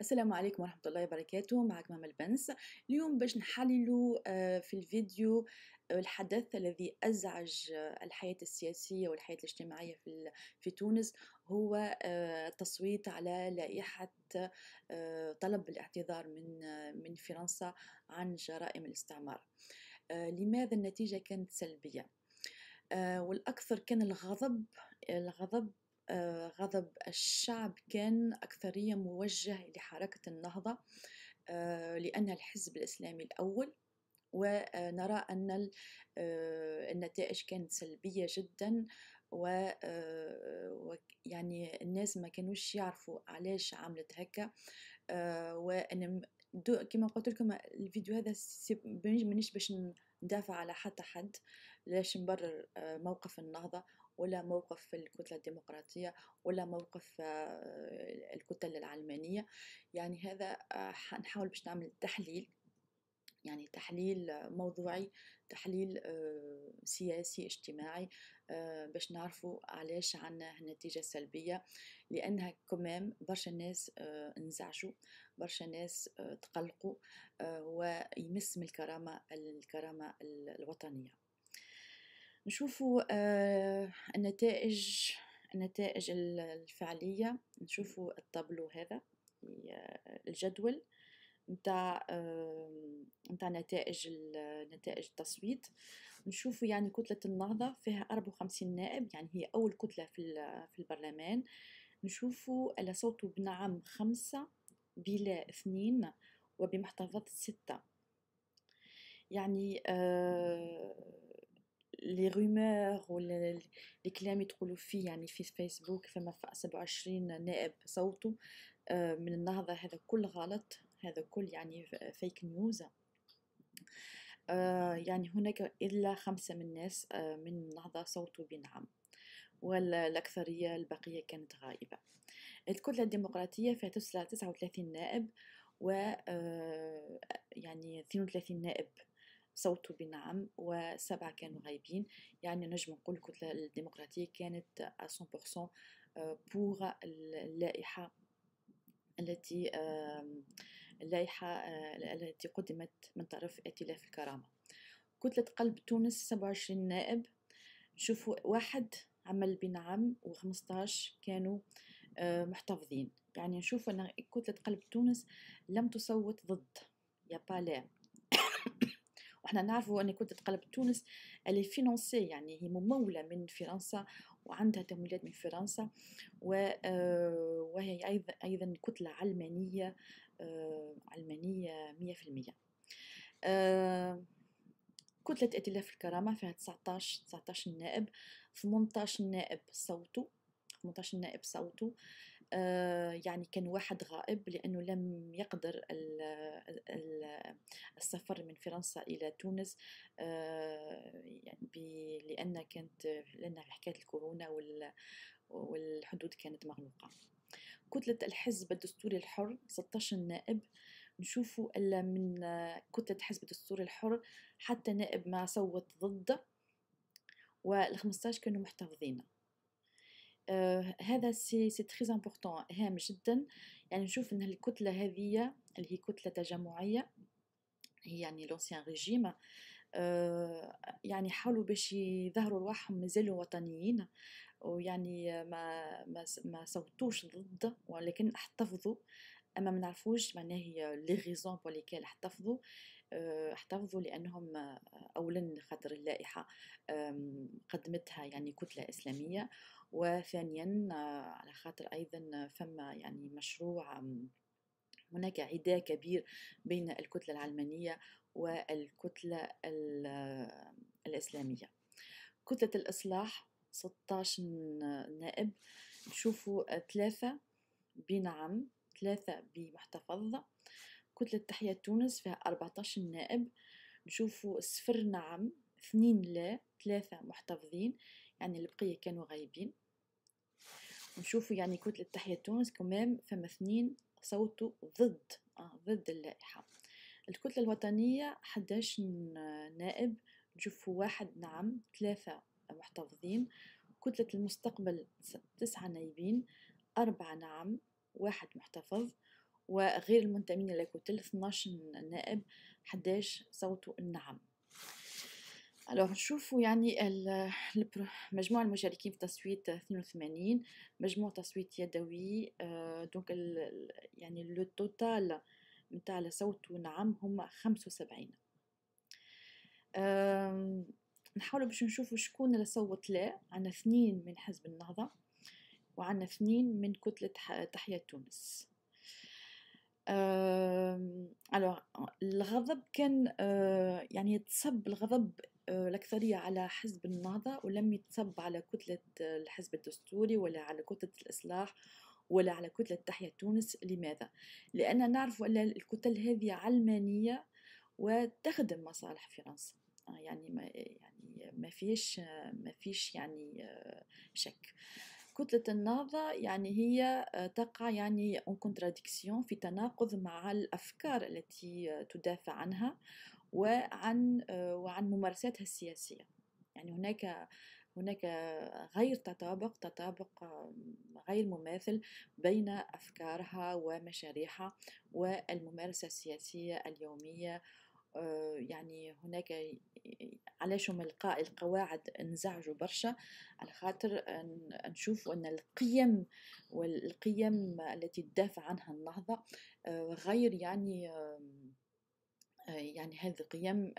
السلام عليكم ورحمة الله وبركاته معك ماما البنس اليوم باش نحللو آه، في الفيديو آه، الحدث الذي أزعج آه، الحياة السياسية والحياة الاجتماعية في, في تونس هو التصويت على لائحة طلب الاعتذار من من فرنسا عن جرائم الاستعمار لماذا النتيجة كانت سلبية والأكثر كان الغضب الغضب آه، غضب الشعب كان أكثرية موجه لحركة النهضة آه، لأنها الحزب الإسلامي الأول ونرى أن آه، النتائج كانت سلبية جدا و يعني الناس ما كانوش يعرفوا علاش عملت هكا وأنا كما قلت لكم الفيديو هذا مانيش باش ندافع على حتى حد لاش نبرر موقف النهضة ولا موقف الكتلة الديمقراطية ولا موقف آه، الكتلة العلمانية يعني هذا آه، نحاول باش نعمل تحليل يعني تحليل آه، موضوعي تحليل سياسي اجتماعي باش نعرفوا علاش عنا النتيجة سلبية لأنها كمام برشا ناس انزعجوا برشا ناس تقلقوا ويمس من الكرامة الكرامة الوطنية نشوفوا آه، النتائج النتائج الفعلية نشوفوا الطابلو هذا الجدول نتاع متاع نتائج نتائج التصويت نشوفوا يعني كتلة النهضة فيها 54 نائب يعني هي أول كتلة في في البرلمان نشوفوا ألا صوتوا بنعم خمسة بلا اثنين وبمحتفظ ستة يعني آه لي رومور ولا كلام يدخلوا فيه يعني في فيسبوك فما في 27 نائب صوتوا آه، من النهضة هذا كل غلط هذا كل يعني فيك نيوز آه، يعني هناك إلا خمسة من الناس آه، من النهضة صوتوا بنعم والأكثرية البقية كانت غائبة الكتلة الديمقراطية فيها تسعة وثلاثين نائب و يعني 32 نائب صوتوا بنعم وسبعة كانوا غايبين يعني نجم نقول الكتلة الديمقراطية كانت 100% بور آه، اللائحة التي اللائحة آه، التي قدمت من طرف ائتلاف الكرامة كتلة قلب تونس 27 نائب شوفوا واحد عمل بنعم و15 كانوا آه، محتفظين يعني نشوف أن كتلة قلب تونس لم تصوت ضد يا با احنا نعرفوا ان كنت تقلب تونس اللي فينانسي يعني هي ممولة من فرنسا وعندها تمويلات من فرنسا آه، وهي أيضا, أيضا كتلة علمانية آه، علمانية مية في المية آه، كتلة ائتلاف الكرامة فيها 19 19 نائب 18 نائب صوتوا 18 نائب صوتوا آه، يعني كان واحد غائب لأنه لم يقدر السفر من فرنسا إلى تونس آه، يعني لأن كانت لأن حكاية الكورونا والحدود كانت مغلوقة كتلة الحزب الدستوري الحر 16 نائب نشوفوا ألا من كتلة حزب الدستوري الحر حتى نائب ما صوت ضده وال 15 كانوا محتفظين آه، هذا سي سي تري امبورطون هام جدا يعني نشوف ان الكتله هذه اللي هي كتله تجمعيه هي يعني لونسيان ريجيم آه، يعني حاولوا باش يظهروا رواحهم مازالوا وطنيين ويعني ما ما ما صوتوش ضد ولكن احتفظوا اما ما نعرفوش معناها هي لي ريزون بور احتفظوا احتفظوا آه، احتفظوا لانهم آه، اولا خاطر اللائحه قدمتها يعني كتله اسلاميه وثانيا آه، على خاطر ايضا فما يعني مشروع هناك عداء كبير بين الكتله العلمانيه والكتله الاسلاميه كتله الاصلاح 16 نائب نشوفوا ثلاثه بنعم ثلاثة بمحتفظ كتلة تحية تونس فيها 14 نائب نشوفوا صفر نعم اثنين لا ثلاثة محتفظين يعني البقية كانوا غايبين نشوفوا يعني كتلة تحية تونس كمام فما اثنين صوتوا ضد آه ضد اللائحة الكتلة الوطنية 11 نائب نشوفوا واحد نعم ثلاثة محتفظين كتلة المستقبل تسعة نايبين أربعة نعم واحد محتفظ وغير المنتمين إلى كتل 12 نائب 11 صوتوا النعم الوغ نشوفوا يعني مجموع المشاركين في تصويت 82 مجموع تصويت يدوي آه، دونك يعني لو توتال نتاع الصوت نعم هما 75 نحاولوا باش نشوفوا شكون اللي صوت لا عندنا اثنين من حزب النهضة وعندنا اثنين من كتلة تحيا تونس الوغ الغضب كان آه، يعني يتصب الغضب آه، الأكثرية على حزب النهضة ولم يتصب على كتلة الحزب الدستوري ولا على كتلة الإصلاح ولا على كتلة تحيا تونس لماذا؟ لأننا نعرف أن الكتل هذه علمانية وتخدم مصالح فرنسا آه، يعني ما يعني ما فيش ما فيش يعني شك كتلة النهضة يعني هي آه، تقع يعني اون كونتراديكسيون في تناقض مع الأفكار التي آه، تدافع عنها وعن آه، وعن ممارساتها السياسية يعني هناك هناك غير تطابق تطابق غير مماثل بين أفكارها ومشاريعها والممارسة السياسية اليومية آه، يعني هناك علاش القاء القواعد انزعجوا برشا على خاطر نشوفوا ان القيم والقيم التي تدافع عنها النهضة آه، غير يعني آه، يعني هذه القيم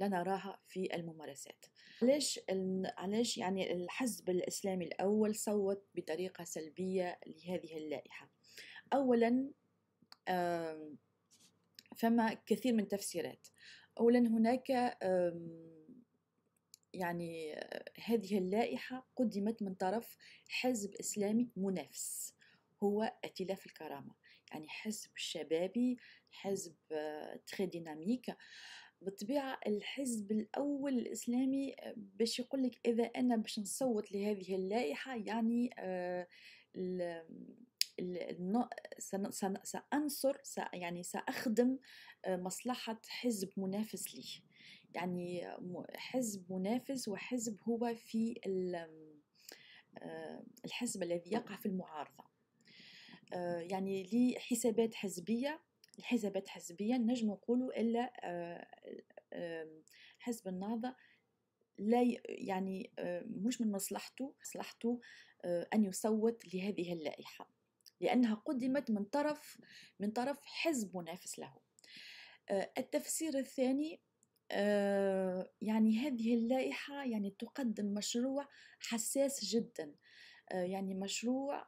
لا نراها في الممارسات علاش علاش يعني الحزب الاسلامي الاول صوت بطريقه سلبيه لهذه اللائحه اولا فما كثير من تفسيرات أولا هناك يعني هذه اللائحة قدمت من طرف حزب إسلامي منافس هو ائتلاف الكرامة يعني حزب شبابي حزب تخي آه، ديناميك بالطبيعة الحزب الأول الإسلامي آه، باش يقول لك إذا أنا باش نصوت لهذه اللائحة يعني آه، سأنصر يعني سأخدم آه، مصلحة حزب منافس لي يعني حزب منافس وحزب هو في آه، الحزب الذي يقع في المعارضة آه، يعني لي حسابات حزبية الحسابات حزبية نجم نقولوا إلا حزب النهضة لا يعني مش من مصلحته مصلحته أن يصوت لهذه اللائحة لأنها قدمت من طرف من طرف حزب منافس له آه، التفسير الثاني آه، يعني هذه اللائحة يعني تقدم مشروع حساس جدا آه، يعني مشروع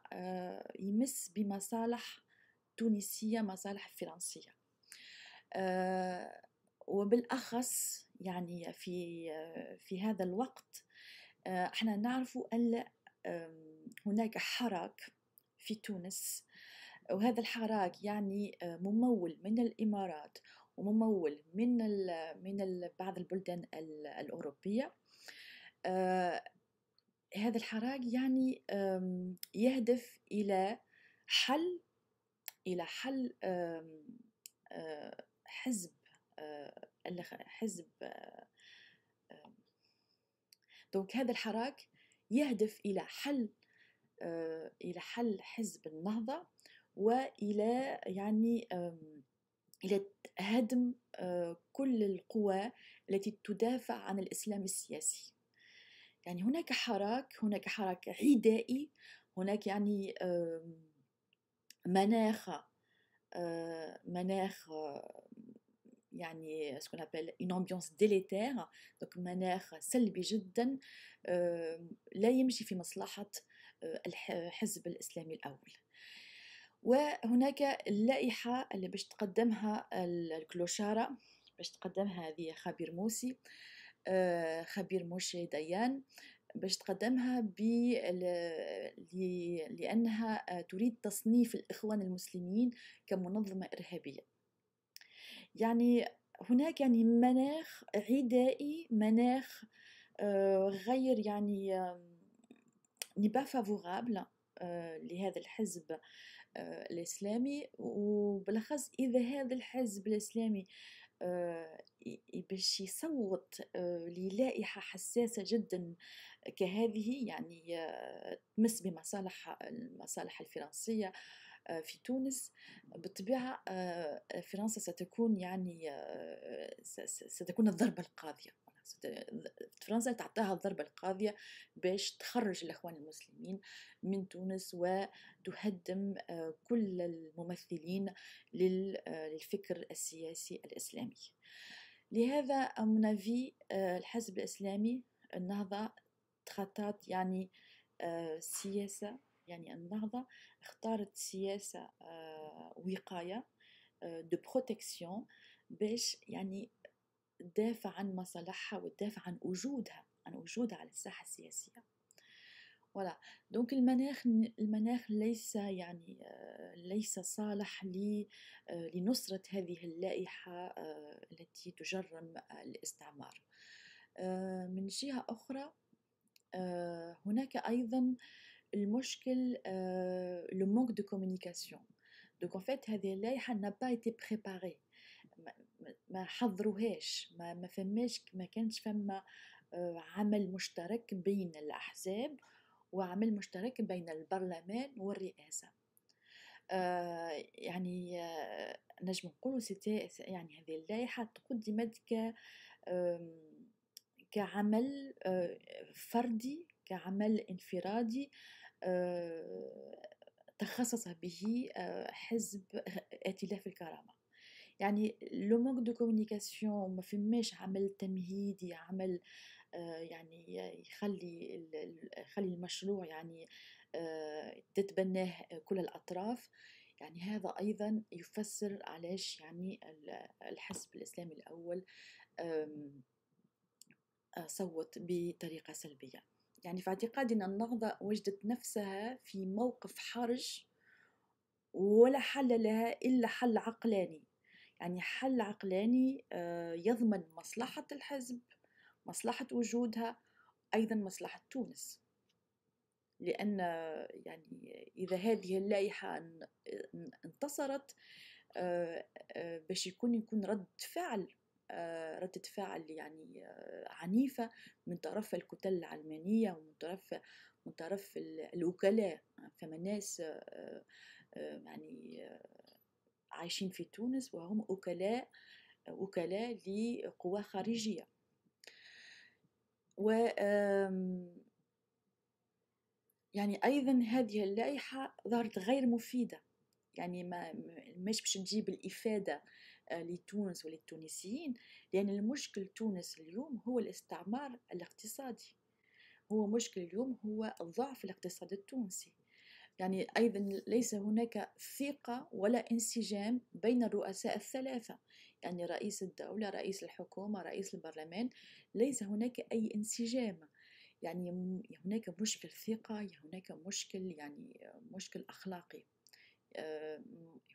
يمس بمصالح تونسية مصالح فرنسية وبالأخص يعني في في هذا الوقت احنا نعرف أن هناك حراك في تونس وهذا الحراك يعني آه، ممول من الإمارات وممول من من بعض البلدان الأوروبية آه، هذا الحراك يعني يهدف إلى حل إلى حل آه، حزب حزب دونك هذا الحراك يهدف إلى حل آه، إلى حل حزب النهضة وإلى يعني إلى هدم آه، كل القوى التي تدافع عن الإسلام السياسي يعني هناك حراك هناك حراك عدائي هناك يعني مناخ آه، مناخ يعني ce qu'on appelle une ambiance délétère donc مناخ سلبي جدا لا يمشي في مصلحة الحزب الإسلامي الأول وهناك اللائحة اللي باش تقدمها الكلوشارة باش تقدمها هذه خبير موسي آه، خبير موشي ديان باش تقدمها لأنها تريد تصنيف الإخوان المسلمين كمنظمة إرهابية يعني هناك يعني مناخ عدائي مناخ آه، غير يعني نباه فافورابل euh, لهذا الحزب euh, الاسلامي وبالاخص اذا هذا الحزب الاسلامي euh، باش يصوت للائحة حساسة جدا كهذه يعني آه، تمس بمصالح المصالح الفرنسية آه، في تونس بالطبيعة آه، فرنسا ستكون يعني ستكون الضربة القاضية فرنسا تعطاها الضربة القاضية باش تخرج الإخوان المسلمين من تونس وتهدم آه، كل الممثلين آه، للفكر السياسي الإسلامي لهذا من آه، الحزب الإسلامي النهضة تخطط يعني سياسة يعني النهضة اختارت سياسة وقاية دو بروتكسيون باش يعني تدافع عن مصالحها وتدافع عن وجودها عن وجودها على الساحة السياسية ولا دونك المناخ المناخ ليس يعني آه، ليس صالح آه، لنصرة هذه اللائحة آه، التي تجرم الاستعمار من جهة أخرى هناك أيضا المشكل لو manque دو كومونيكاسيون دونك ان فيت هذه اللائحة نابا ايتي بريباري ما حضروهاش ما, ما فماش ما كانش فما آه، عمل مشترك بين الأحزاب وعمل مشترك بين البرلمان والرئاسة آه، يعني آه، نجم نقولوا يعني هذه اللائحة تقدمت ك كعمل فردي كعمل انفرادي تخصص به حزب ائتلاف الكرامه يعني لو مانك دو كومونيكاسيون ما فماش عمل تمهيدي عمل آه، يعني يخلي يخلي المشروع يعني آه، تتبناه كل الاطراف يعني هذا ايضا يفسر علاش يعني الحزب الاسلامي الاول صوت بطريقه سلبيه يعني في اعتقادي ان النهضه وجدت نفسها في موقف حرج ولا حل لها الا حل عقلاني يعني حل عقلاني آه، يضمن مصلحة الحزب مصلحة وجودها أيضا مصلحة تونس لأن يعني إذا هذه اللائحة انتصرت آه، آه، باش يكون يكون رد فعل ردة فعل يعني عنيفة من طرف الكتل العلمانية ومن طرف من طرف الوكلاء فما ناس يعني عايشين في تونس وهم وكلاء وكلاء لقوى خارجية و يعني أيضا هذه اللائحة ظهرت غير مفيدة يعني ما مش باش تجيب الإفادة آه، لتونس وللتونسيين لأن المشكل تونس اليوم هو الاستعمار الاقتصادي هو مشكل اليوم هو الضعف الاقتصادي التونسي يعني أيضا ليس هناك ثقة ولا انسجام بين الرؤساء الثلاثة يعني رئيس الدولة رئيس الحكومة رئيس البرلمان ليس هناك أي انسجام يعني هناك مشكل ثقة هناك مشكل يعني مشكل أخلاقي آه،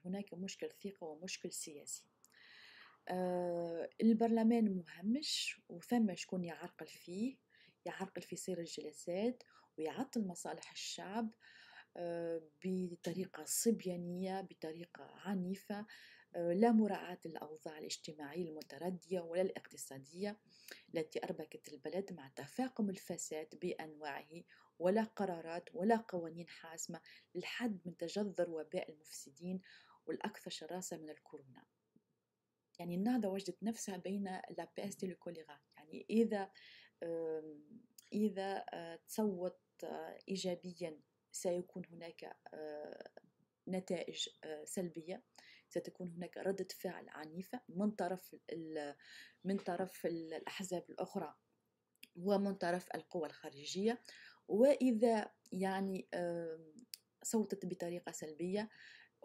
هناك مشكل ثقة ومشكل سياسي آه، البرلمان مهمش وثم شكون يعرقل فيه يعرقل في سير الجلسات ويعطل مصالح الشعب آه، بطريقة صبيانية بطريقة عنيفة آه، لا مراعاة الأوضاع الاجتماعية المتردية ولا الاقتصادية التي أربكت البلد مع تفاقم الفساد بأنواعه ولا قرارات ولا قوانين حاسمة للحد من تجذر وباء المفسدين والأكثر شراسة من الكورونا يعني النهضة وجدت نفسها بين لابيست والكوليرا يعني إذا إذا آه، تصوت إيجابيا سيكون هناك آه، نتائج آه، سلبية ستكون هناك ردة فعل عنيفة من طرف من طرف الأحزاب الأخرى ومن طرف القوى الخارجية وإذا يعني صوتت بطريقة سلبية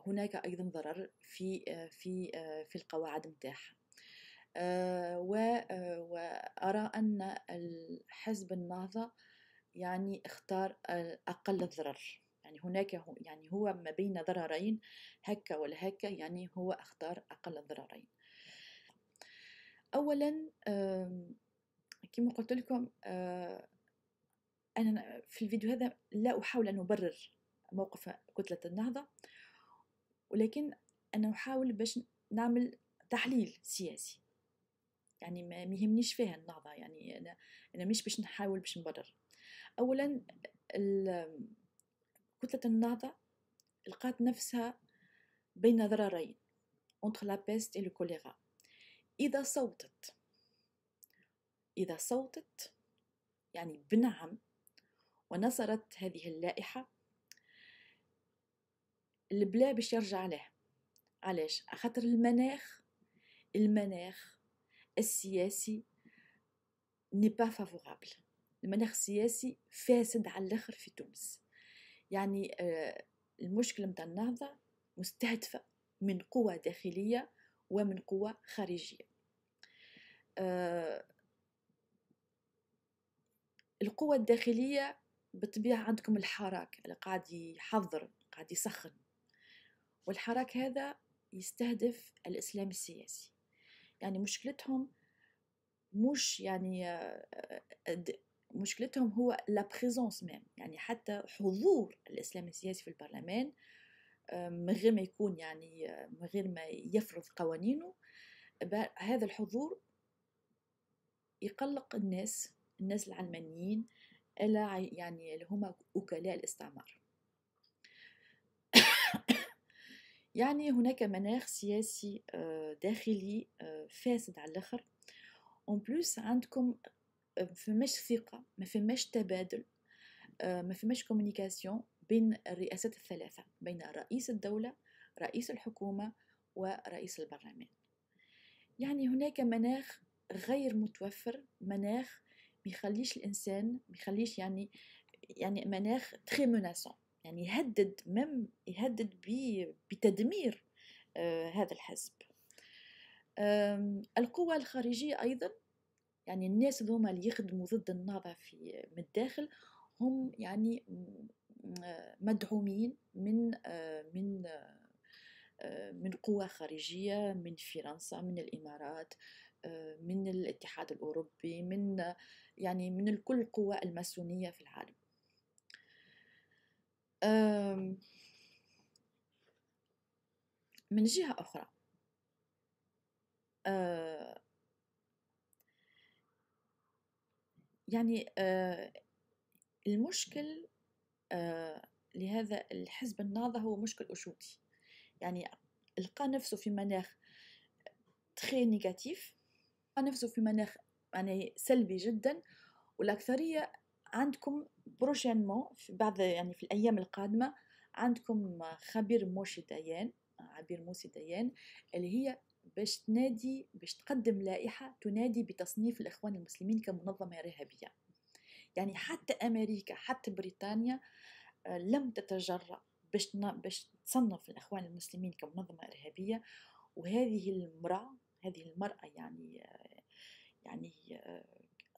هناك أيضا ضرر في آه، في في القواعد نتاعها وأرى أن حزب النهضة يعني اختار أقل الضرر يعني هناك يعني هو ما بين ضررين هكا ولا هكا يعني هو اختار أقل الضررين أولا كما قلت لكم آه، أنا في الفيديو هذا لا أحاول أن أبرر موقف كتلة النهضة ولكن أنا أحاول باش نعمل تحليل سياسي يعني ما يهمنيش فيها النهضة يعني أنا أنا مش باش نحاول باش نبرر أولا كتلة النهضة لقات نفسها بين ضررين اونتر لا بيست اي le إذا صوتت إذا صوتت يعني بنعم ونصرت هذه اللائحة البلا باش يرجع له علاش خاطر المناخ المناخ السياسي ني با فافورابل المناخ السياسي فاسد على الاخر في تونس يعني آه، المشكلة متاع النهضة مستهدفة من قوى داخلية ومن قوى خارجية آه، القوى الداخلية بالطبيعة عندكم الحراك اللي قاعد يحضر قاعد يسخن والحراك هذا يستهدف الإسلام السياسي يعني مشكلتهم مش يعني آه، مشكلتهم هو لا بريزونس ميم يعني حتى حضور الاسلام السياسي في البرلمان من غير ما يكون يعني من غير ما يفرض قوانينه هذا الحضور يقلق الناس الناس العلمانيين الا يعني اللي هما وكلاء الاستعمار يعني هناك مناخ سياسي آه، داخلي آه، فاسد على الآخر اون بلوس عندكم فماش ثقة ما فماش تبادل آه، ما فماش كومونيكاسيون بين الرئاسات الثلاثة بين رئيس الدولة رئيس الحكومة ورئيس البرلمان يعني هناك مناخ غير متوفر مناخ ميخليش الانسان ميخليش يعني يعني مناخ تري مناسون يعني يهدد مم يهدد بتدمير آه هذا الحزب القوى الخارجية أيضا يعني الناس هذوما اللي يخدموا ضد النهضة في من الداخل هم يعني مدعومين من من من قوى خارجية من فرنسا من الإمارات من الاتحاد الأوروبي من يعني من كل قوى الماسونية في العالم من جهة أخرى آه، يعني آه، المشكل آه، لهذا الحزب النهضة هو مشكل أشوتي يعني لقى نفسه في مناخ تخي نيجاتيف لقى نفسه في مناخ يعني سلبي جدا والأكثرية عندكم بروشينمون في بعض يعني في الأيام القادمة عندكم خبير موشي ديان عبير موسي ديان اللي هي باش تنادي باش تقدم لائحة تنادي بتصنيف الإخوان المسلمين كمنظمة إرهابية يعني حتى أمريكا حتى بريطانيا آه، لم تتجرأ باش باش تصنف الإخوان المسلمين كمنظمة إرهابية وهذه المرأة هذه المرأة يعني يعني آه،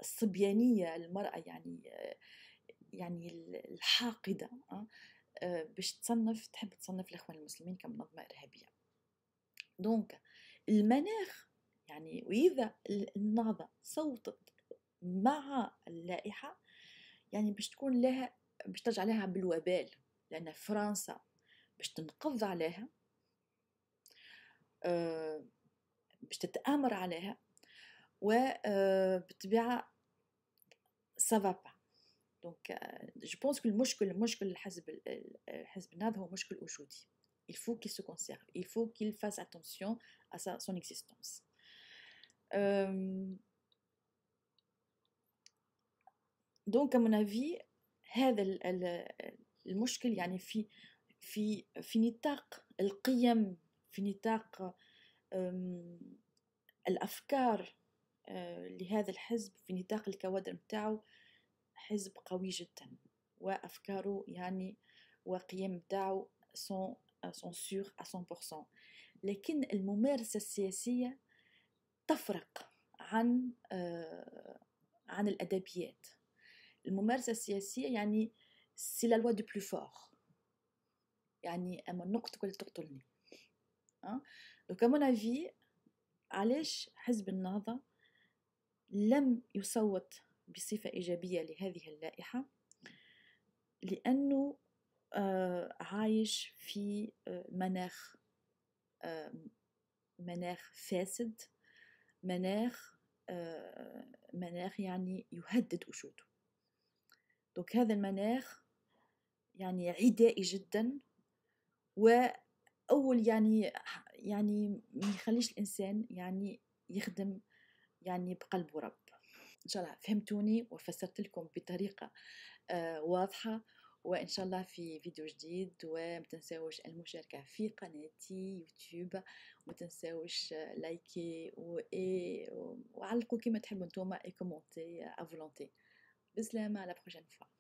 الصبيانية المرأة يعني آه، يعني الحاقدة باش تصنف تحب تصنف الإخوان المسلمين كمنظمة إرهابية دونك المناخ يعني وإذا النهضة صوتت مع اللائحة يعني باش تكون لها باش ترجع لها بالوبال لأن فرنسا باش تنقض عليها آه، باش تتآمر عليها و سافا سافابا دونك جو بونس المشكل المشكل الحزب الحزب النهضة هو مشكل وجودي Il faut qu'il se conserve. Il faut qu'il fasse attention à sa, son existence. Euh, donc, à mon avis هذا المشكل يعني في في في نطاق القيم في نطاق الافكار آه، لهذا الحزب في نطاق الكوادر نتاعو حزب قوي جدا وافكاره يعني وقيم نتاعو sont سون سور 100% لكن الممارسة السياسية تفرق عن آه، عن الأدبيات الممارسة السياسية يعني سي لا لوا دو بلو فور يعني أما نقطة كل تقتلني أه؟ دونك مون أفي علاش حزب النهضة لم يصوت بصفة إيجابية لهذه اللائحة لأنه آه، عايش في آه، مناخ مناخ فاسد مناخ آه، مناخ يعني يهدد وجوده دونك هذا المناخ يعني عدائي جدا وأول يعني يعني ما يخليش الإنسان يعني يخدم يعني بقلب رب إن شاء الله فهمتوني وفسرت لكم بطريقة واضحة وإن شاء الله في فيديو جديد تنساوش المشاركة في قناتي يوتيوب تنساوش لايكي و... وعلقوا كيما تحبوا نتوما اي كومونتي افولونتي بسلامة على بروجين فوا